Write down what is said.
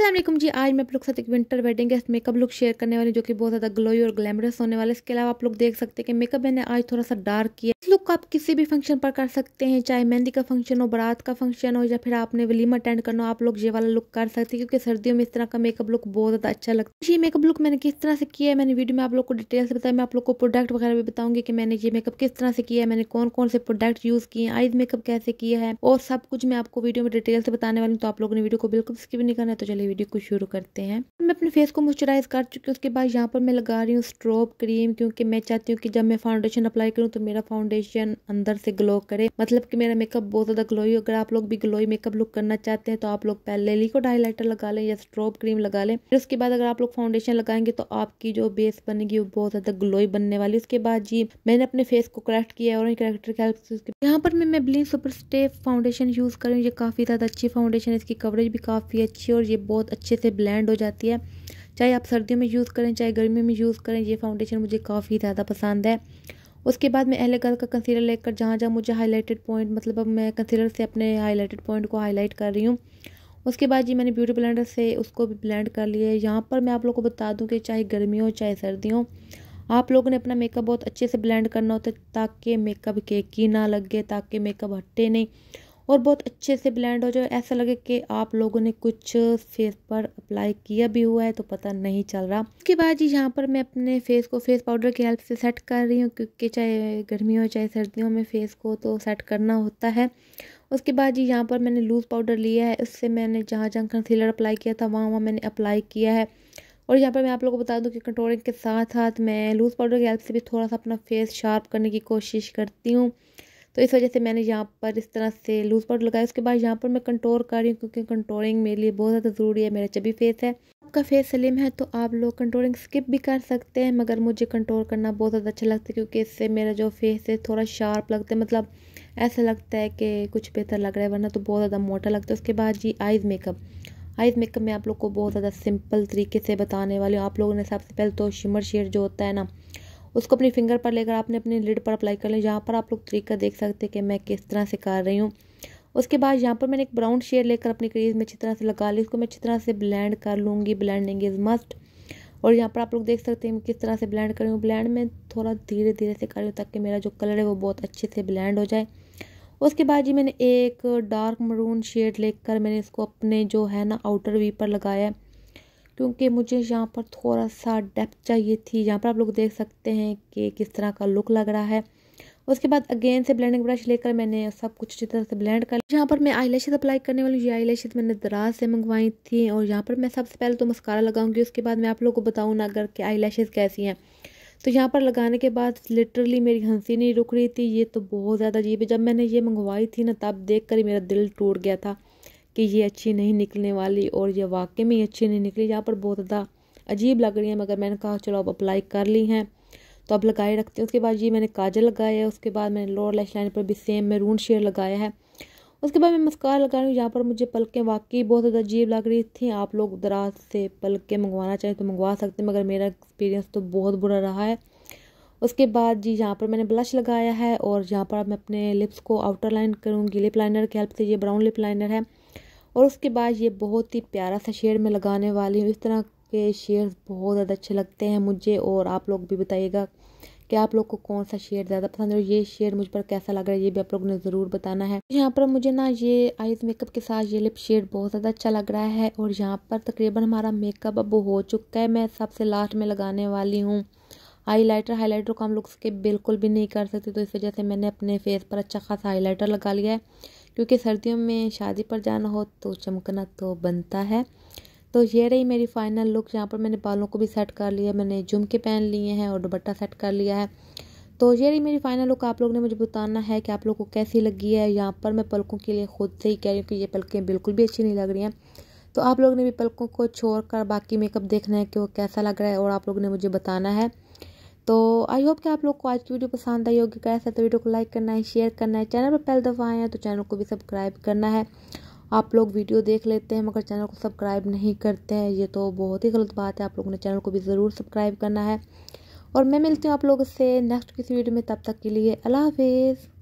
असलम जी आज मैं आप लोग के साथ एक winter wedding guest makeup look share करने वाली जो कि बहुत ज़्यादा ग्लोई और ग्लैमरस होने वाला है इसके अलावा आप लोग देख सकते हैं कि मेकअप मैंने आज थोड़ा सा डार्क किया इस लुक को आप किसी भी फंक्शन पर कर सकते हैं चाहे मेहंदी का फंक्शन हो बारात का फंक्शन हो या फिर आपने विलीम अटेंड करना हो आप लोग ये वाला लुक कर सकते हैं क्योंकि सर्दियों में इस तरह का मेकअप लुक बहुत ज़्यादा अच्छा लगता है ये मेकअप लुक मैंने किस तरह से किया है मैंने वीडियो में आप लोग को डिटेल से बताया मैं आप लोग को प्रोडक्ट वगैरह भी बताऊंगी कि मैंने ये मेकअप किस तरह से किया है मैंने कौन कौन से प्रोडक्ट यूज़ किए हैं आइज मेकअप कैसे किया है और सब कुछ मैं आपको वीडियो में डिटेल्स से बताने वाली हूँ तो आप लोगों ने वीडियो को बिल्कुल स्किप नहीं करना है तो चलिए चलिए वीडियो को शुरू करते हैं मैं अपने फेस को मॉइस्चराइज़ कर चुकी हूँ उसके बाद यहाँ पर मैं लगा रही हूँ स्ट्रोब क्रीम क्योंकि मैं चाहती हूँ कि जब मैं फाउंडेशन अप्लाई करूँ तो मेरा फाउंडेशन अंदर से ग्लो करे मतलब कि मेरा मेकअप बहुत ज़्यादा ग्लोई अगर आप लोग भी ग्लोई मेकअप लुक करना चाहते हैं तो आप लोग पहले लिक्विड हाईलाइटर लगा लें या स्ट्रोब क्रीम लगा लें फिर उसके बाद अगर आप लोग फाउंडेशन लगाएंगे तो आपकी जो बेस बनेगी वो बहुत ज़्यादा ग्लोई बनने वाली उसके बाद जी मैंने अपने फेस को करेक्ट किया और करेक्टर की हेल्प से यहाँ पर मैं मैं ब्लिन सुपर स्टे फाउंडेशन यूज़ करूँ ये काफ़ी ज़्यादा अच्छी फाउंडेशन है इसकी कवरेज भी काफ़ी अच्छी और ये बहुत अच्छे से ब्लेंड हो जाती है चाहे आप सर्दियों में यूज़ करें चाहे गर्मियों में यूज़ करें ये फाउंडेशन मुझे काफ़ी ज़्यादा पसंद है उसके बाद मैं अहले का कंसीलर लेकर जहाँ जहाँ मुझे हाईलाइटेड पॉइंट मतलब अब मैं कंसीलर से अपने हाईलाइटेड पॉइंट को हाईलाइट कर रही हूँ उसके बाद जी मैंने ब्यूटी ब्लेंडर से उसको भी ब्लेंड कर लिया है यहाँ पर मैं आप लोगों को बता दूँ कि चाहे गर्मी हो चाहे सर्दी हो आप लोगों ने अपना मेकअप बहुत अच्छे से ब्लेंड करना होता है ताकि मेकअप केकी ना लगे ताकि मेकअप हटे नहीं और बहुत अच्छे से ब्लेंड हो जाए ऐसा लगे कि आप लोगों ने कुछ फेस पर अप्लाई किया भी हुआ है तो पता नहीं चल रहा उसके बाद जी यहाँ पर मैं अपने फेस को फेस पाउडर की हेल्प से सेट कर रही हूँ क्योंकि चाहे गर्मी हो चाहे सर्दियों में फेस को तो सेट करना होता है उसके बाद जी यहाँ पर मैंने लूज़ पाउडर लिया है उससे मैंने जहाँ जहाँ कंसीलर अप्लाई किया था वहाँ वहाँ मैंने अप्लाई किया है और यहाँ पर मैं आप लोगों को बता दूँ कि कंट्रोलिंग के साथ साथ मैं लूज़ पाउडर की हेल्प से भी थोड़ा सा अपना फेस शार्प करने की कोशिश करती हूँ तो इस वजह से मैंने यहाँ पर इस तरह से लूज़ पाउडर लगाया उसके बाद यहाँ पर मैं कंट्रोल कर रही हूँ क्योंकि कंट्रोलिंग मेरे लिए बहुत ज़्यादा ज़रूरी है मेरा चबी फेस है आपका फेस सलीम है तो आप लोग कंट्रोलिंग स्किप भी कर सकते हैं मगर मुझे कंट्रोल करना बहुत ज़्यादा अच्छा लगता है क्योंकि इससे मेरा जो फेस है थोड़ा शार्प लगता है मतलब ऐसा लगता है कि कुछ बेहतर लग रहा है वरना तो बहुत ज़्यादा मोटा लगता है उसके बाद जी आइज़ मेकअप आइज़ मेकअप में आप लोग को बहुत ज़्यादा सिंपल तरीके से बताने वाली हूँ आप लोगों ने सबसे पहले तो शिमर शेड जो होता है ना उसको अपनी फिंगर पर लेकर आपने अपने लिड पर अप्लाई कर लें यहाँ पर आप लोग तरीका देख सकते हैं कि मैं किस तरह से कर रही हूँ उसके बाद यहाँ पर मैंने एक ब्राउन शेड लेकर अपनी क्रीज में अच्छी तरह से लगा ली उसको मैं अच्छी तरह से ब्लैंड कर लूँगी ब्लैंडिंग इज़ मस्ट और यहाँ पर आप लोग देख सकते हैं किस तरह से ब्लैंड कर रही हूँ ब्लैंड में थोड़ा धीरे धीरे से कर रही हूँ ताकि मेरा जो कलर है वो बहुत अच्छे से ब्लैंड हो जाए उसके बाद जी मैंने एक डार्क मरून शेड लेकर मैंने इसको अपने जो है ना आउटर वी पर लगाया है क्योंकि मुझे यहाँ पर थोड़ा सा डेप्थ चाहिए थी यहाँ पर आप लोग देख सकते हैं कि किस तरह का लुक लग रहा है उसके बाद अगेन से ब्लेंडिंग ब्रश लेकर मैंने सब कुछ अच्छी तरह से ब्लेंड कर यहाँ पर मैं आई अप्लाई करने वाली हूँ ये आई मैंने दराज से मंगवाई थी और यहाँ पर मैं सबसे पहले तो मस्कारा लगाऊंगी उसके बाद मैं आप लोगों को बताऊँ ना अगर कि आई कैसी हैं तो यहाँ पर लगाने के बाद लिटरली मेरी हंसी नहीं रुक रही थी ये तो बहुत ज़्यादा अजीब है जब मैंने ये मंगवाई थी ना तब देख कर ही मेरा दिल टूट गया था कि ये अच्छी नहीं निकलने वाली और ये वाकई में अच्छी नहीं निकली यहाँ पर बहुत ज़्यादा अजीब लग रही है मगर मैंने कहा चलो अब अप्लाई कर ली हैं तो अब लगाए रखते हैं उसके बाद ये मैंने काजल लगाया है उसके बाद मैंने लोअर लैश लाइन पर भी सेम मैरून शेड लगाया है उसके बाद मैं मस्कार लगा रही हूँ यहाँ पर मुझे पलकें वाकई बहुत ज़्यादा अजीब लग रही थी आप लोग दराज से पलकें मंगवाना चाहें तो मंगवा सकते हैं मगर मेरा एक्सपीरियंस तो बहुत बुरा रहा है उसके बाद जी यहाँ पर मैंने ब्लश लगाया है और यहाँ पर मैं अपने लिप्स को आउटर लाइन करूँगी लिप लाइनर की हेल्प से ये ब्राउन लिप लाइनर है और उसके बाद ये बहुत ही प्यारा सा शेड में लगाने वाली हूँ इस तरह के शेड बहुत ज़्यादा अच्छे लगते हैं मुझे और आप लोग भी बताइएगा कि आप लोग को कौन सा शेड ज़्यादा पसंद है और ये शेड मुझ पर कैसा लग रहा है ये भी आप लोग ने ज़रूर बताना है यहाँ पर मुझे ना ये आइज मेकअप के साथ ये लिप शेड बहुत ज़्यादा अच्छा लग रहा है और यहाँ पर तकरीबन हमारा मेकअप अब हो चुका है मैं सबसे लास्ट में लगाने वाली हूँ हाईलाइटर हाईलाइटर को हम लोग स्किप बिल्कुल भी नहीं कर सकते तो इस वजह से मैंने अपने फेस पर अच्छा खासा हाईलाइटर लगा लिया है क्योंकि सर्दियों में शादी पर जाना हो तो चमकना तो बनता है तो ये रही मेरी फाइनल लुक यहाँ पर मैंने बालों को भी सेट कर लिया मैंने झुमके पहन लिए हैं और दुपट्टा सेट कर लिया है तो ये रही मेरी फाइनल लुक आप लोग ने मुझे बताना है कि आप लोग को कैसी लगी है यहाँ पर मैं पलकों के लिए खुद से ही कह रही हूँ कि ये पलकें बिल्कुल भी अच्छी नहीं लग रही हैं तो आप लोग ने भी पलकों को छोड़ कर बाकी मेकअप देखना है कि वो कैसा लग रहा है और आप लोग ने मुझे बताना है तो आई होप कि आप लोग को आज की वीडियो पसंद आई होगी कैसे तो वीडियो को लाइक करना है शेयर करना है चैनल पर पहले दफ़ा आए हैं तो चैनल को भी सब्सक्राइब करना है आप लोग वीडियो देख लेते हैं मगर चैनल को सब्सक्राइब नहीं करते हैं ये तो बहुत ही गलत बात है आप लोगों ने चैनल को भी ज़रूर सब्सक्राइब करना है और मैं मिलती हूँ आप लोगों से नेक्स्ट किसी वीडियो में तब तक के लिए अल्लाह हाफिज़